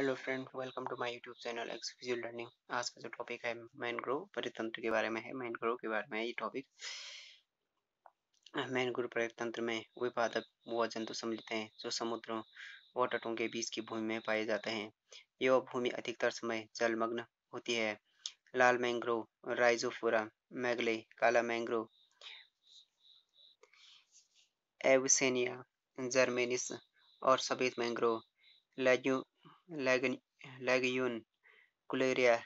hello friend welcome to my YouTube channel एक्सफिजियो learning आज का जो टॉपिक है मैनग्रोव परितंत्र के बारे में है मैनग्रोव के बारे में ये टॉपिक मैनग्रोव परितंत्र में वे पादप व जंतु सम्मिलित हैं जो समुद्रों व तटों के बीच की भूमि में पाए जाते हैं ये भूमि अधिकतर समय जलमग्न होती है लाल मैंग्रोव राइजोफोरा मैगले काला मैंग्रोव एवसेनिया जर्मेनिस और सफेद मैंग्रोव लेजू लेगयून कुलेरिया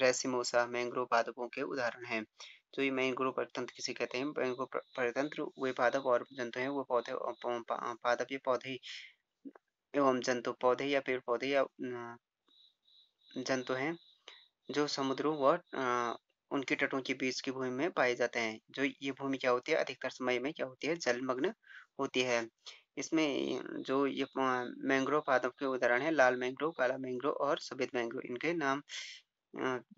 रेसिमोसा मैंग्रोव पादपों के उदाहरण हैं तो ये मैंग्रोव परतंत्र किसे कहते हैं मैंग्रोव परतंत्र वे पादप और जंतु हैं वो पौधे पादप ये पौधे एवं जंतु पौधे या पेड़ पौधे या जंतु हैं जो समुद्रों व उनके तटों के बीच की भूमि में पाए जाते हैं जो ये भूमि क्या होती है अधिकतर समय में क्या होती है जलमग्न होती है इसमें जो ये मैंग्रोव पादप के उदाहरण है लाल मैंग्रोव काला मैंग्रोव और सफेद मैंग्रोव इनके नाम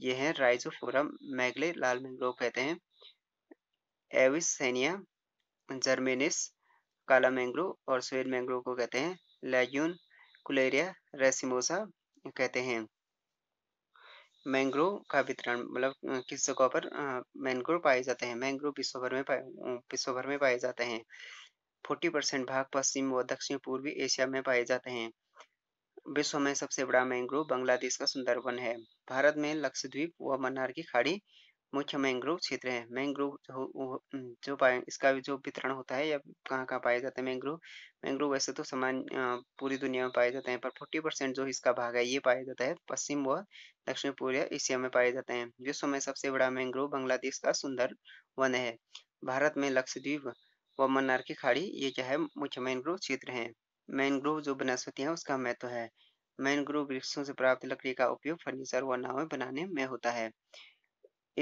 ये है राइजोफोरम मैगले लाल मैंग्रोव कहते हैं एविसनिया जर्मेनिस काला मैंग्रोव और सफेद मैंग्रोव को कहते हैं लेग्यून कुलेरिया रेसिमोसा कहते हैं मैंग्रोव का वितरण मतलब किस जगह पर मैंग्रोव पाए जाते हैं मैंग्रोव विश्वभर में विश्वभर में पाए जाते हैं 40 परसेंट भाग पश्चिम व दक्षिण पूर्वी एशिया में पाए जाते हैं विश्व में सबसे बड़ा मैंग्रोव बांग्लादेश का सुंदरबन है भारत में लक्षद्वीप व मन्नार की खाड़ी मुख्य मैंग्रोव क्षेत्र है मैंग्रोव जो, जो पाए इसका जो वितरण होता है या कहाँ कहाँ पाए जाते हैं मैंग्रोव मैंग्रोव वैसे तो समान पूरी दुनिया में पाए जाते हैं पर 40 परसेंट जो इसका भाग है ये पाया जाता है पश्चिम व दक्षिण पूर्व एशिया में पाए जाते हैं विश्व में सबसे बड़ा मैंग्रोव बांग्लादेश का सुंदर वन है भारत में लक्षद्वीप व मन्नार की खाड़ी ये क्या है मुख्य मैनग्रोव क्षेत्र हैं मैनग्रोव जो वनस्पति है उसका महत्व है मैनग्रोव वृक्षों से प्राप्त लकड़ी का उपयोग फर्नीचर व नावें बनाने में होता है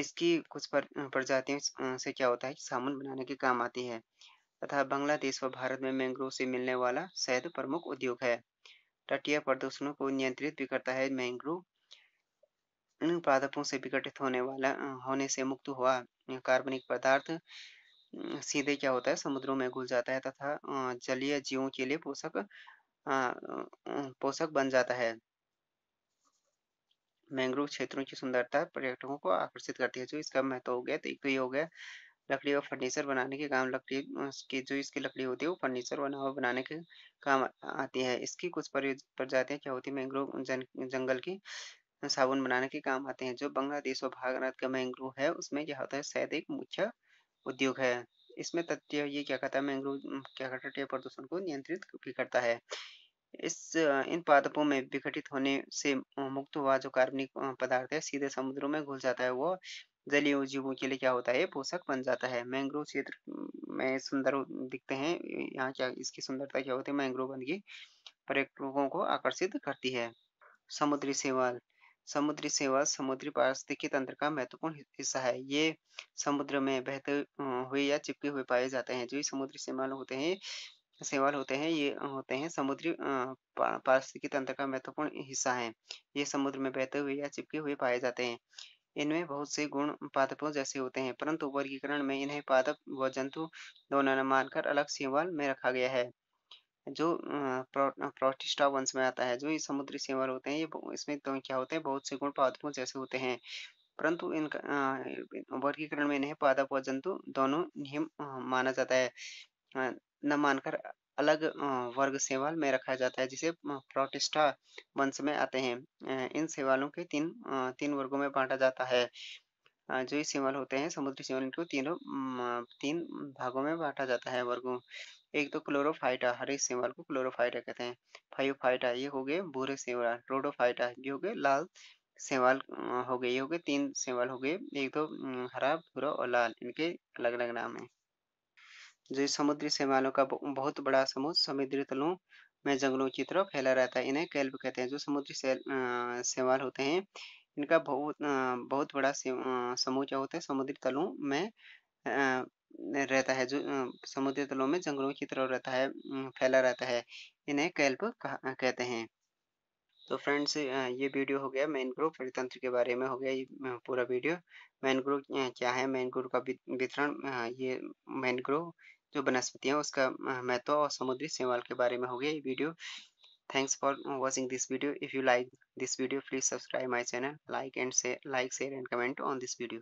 इसकी कुछ प्रजातियों से क्या होता है साबुन बनाने के काम आती है तथा बांग्लादेश व भारत में मैंग्रोव से मिलने वाला शहद प्रमुख उद्योग है तटीय प्रदूषणों को नियंत्रित भी करता है मैंग्रोव इन पादपों से विघटित होने वाला होने से मुक्त हुआ कार्बनिक पदार्थ सीधे क्या होता है समुद्रों में घुल जाता है तथा जलीय जीवों के लिए पोषक पोषक बन जाता है मैंग्रोव क्षेत्रों की सुंदरता पर्यटकों को आकर्षित करती है जो इसका महत्व हो गया तो एक तो ये हो गया लकड़ी और फर्नीचर बनाने के काम लकड़ी की जो इसकी लकड़ी होती है वो फर्नीचर बना बनाने के काम आती है इसकी कुछ प्रजातियां क्या होती है मैंग्रोव जन, जंगल की साबुन बनाने के काम आते हैं जो बांग्लादेश और भारत का मैंग्रोव है उसमें क्या होता है शायद एक मुख्य उद्योग है इसमें तथ्य ये क्या कहता है मैंग्रोव क्या कहता है प्रदूषण को नियंत्रित भी करता है इस इन पादपों में विघटित होने से मुक्त हुआ जो कार्बनिक पदार्थ है सीधे समुद्रों में घुल जाता है वो जलीय जीवों के लिए क्या होता है पोषक बन जाता है मैंग्रोव क्षेत्र में सुंदर दिखते हैं यहाँ क्या इसकी सुंदरता क्या होती है मैंग्रोव वन की पर्यटकों को आकर्षित करती है समुद्री सेवाल समुद्री सेवा समुद्री पारिस्थितिकी तंत्र का महत्वपूर्ण हिस्सा है ये समुद्र में बहते हुए या चिपके हुए पाए जाते हैं जो ये समुद्री सेवाल होते हैं सेवाल होते हैं ये होते हैं समुद्री पारिस्थितिकी तंत्र का महत्वपूर्ण हिस्सा है ये समुद्र में बहते हुए या चिपके हुए पाए जाते हैं इनमें बहुत से गुण पादपों जैसे होते हैं परंतु वर्गीकरण में इन्हें पादप व जंतु दोनों मानकर अलग सेवाल में रखा गया है जो प्रोटिस्टा वंश में आता है जो ये समुद्री सेवर होते हैं ये इसमें तो क्या होते हैं बहुत से गुण पादपों जैसे होते हैं परंतु इनका वर्गीकरण में इन्हें पादप व जंतु दोनों ही माना जाता है न मानकर अलग वर्ग सेवाल में रखा जाता है जिसे प्रोटिस्टा वंश में आते हैं इन सेवालों के तीन तीन वर्गों में बांटा जाता है जो ये सिमल होते हैं समुद्री सिमल इनको तीनों तीन भागों में बांटा जाता है वर्गों एक तो क्लोरोफाइटा हरे सिमल को क्लोरोफाइटा कहते हैं फाइयोफाइटा ये हो गए भूरे सिमल रोडोफाइटा ये हो गए लाल सिमल हो गए ये हो गए तीन सेवाल हो गए एक तो हरा भूरा और लाल इनके अलग अलग नाम है जो समुद्री सेवालों का बहुत बड़ा समूह समुद्री तलों में जंगलों की तरफ फैला रहता है इन्हें कैल्प कहते हैं जो समुद्री सेवाल होते हैं इनका बहुत बहुत बड़ा समूह क्या होता है समुद्री तलों में रहता है जो समुद्री तलों में जंगलों की तरह रहता है फैला रहता है इन्हें कैल्प कहते हैं तो फ्रेंड्स ये वीडियो हो गया मैनग्रोव परितंत्र के बारे में हो गया ये पूरा वीडियो मैनग्रोव क्या है मैनग्रोव का वितरण ये मैनग्रोव जो है उसका महत्व और समुद्री सेवाल के बारे में हो गया ये video thanks for uh, watching this video if you like this video please subscribe my channel like and say like share and comment on this video